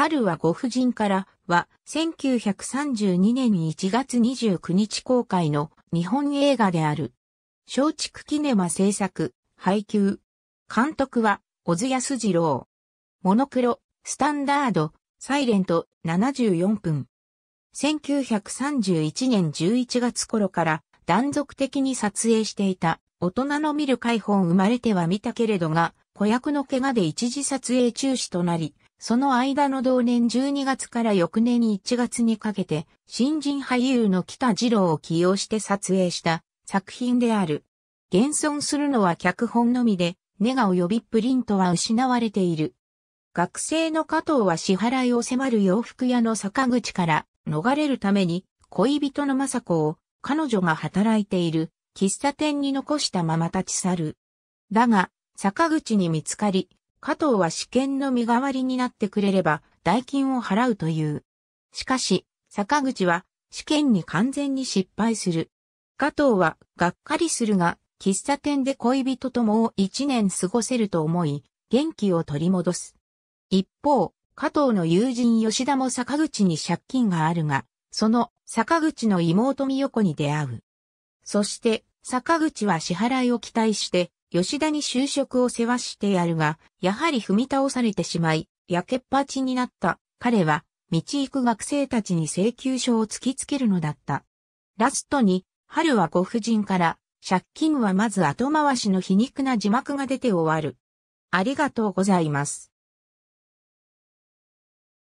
春はご婦人からは、1932年1月29日公開の日本映画である。松竹キネマ制作、配給。監督は、小津安二郎。モノクロ、スタンダード、サイレント、74分。1931年11月頃から断続的に撮影していた大人の見る解放生まれては見たけれどが、子役の怪我で一時撮影中止となり、その間の同年12月から翌年1月にかけて、新人俳優の北二郎を起用して撮影した作品である。現存するのは脚本のみで、ネガ及びプリントは失われている。学生の加藤は支払いを迫る洋服屋の坂口から逃れるために恋人の雅子を彼女が働いている喫茶店に残したまま立ち去る。だが坂口に見つかり加藤は試験の身代わりになってくれれば、代金を払うという。しかし、坂口は、試験に完全に失敗する。加藤は、がっかりするが、喫茶店で恋人ともう一年過ごせると思い、元気を取り戻す。一方、加藤の友人吉田も坂口に借金があるが、その坂口の妹美代子に出会う。そして、坂口は支払いを期待して、吉田に就職を世話してやるが、やはり踏み倒されてしまい、焼けっぱちになった彼は、道行く学生たちに請求書を突きつけるのだった。ラストに、春はご婦人から、借金はまず後回しの皮肉な字幕が出て終わる。ありがとうございます。